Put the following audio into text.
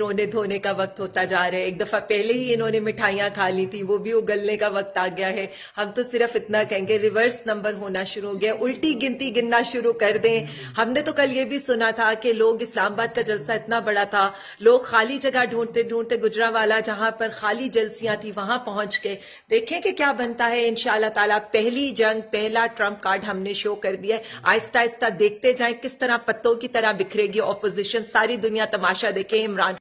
रोने धोने का वक्त होता जा रहा है एक दफा पहले ही इन्होंने मिठाइयां खा ली थी वो भी उगलने का वक्त आ गया है हम तो सिर्फ इतना कहेंगे रिवर्स नंबर होना शुरू हो गया उल्टी गिनती गिनना शुरू कर दें हमने तो कल ये भी सुना था कि लोग इस्लामाबाद का जलसा इतना बड़ा था लोग खाली जगह ढूंढते ढूंढते गुजरा वाला जहां पर खाली जलसियां थी वहां पहुंच के देखें कि क्या बनता है इनशाला ताला पहली जंग पहला ट्रम्प कार्ड हमने शो कर दिया है आहिस्ता आहिस्ता देखते जाए किस तरह पत्तों की तरह बिखरेगी ऑपोजिशन सारी दुनिया तमाशा देखे इमरान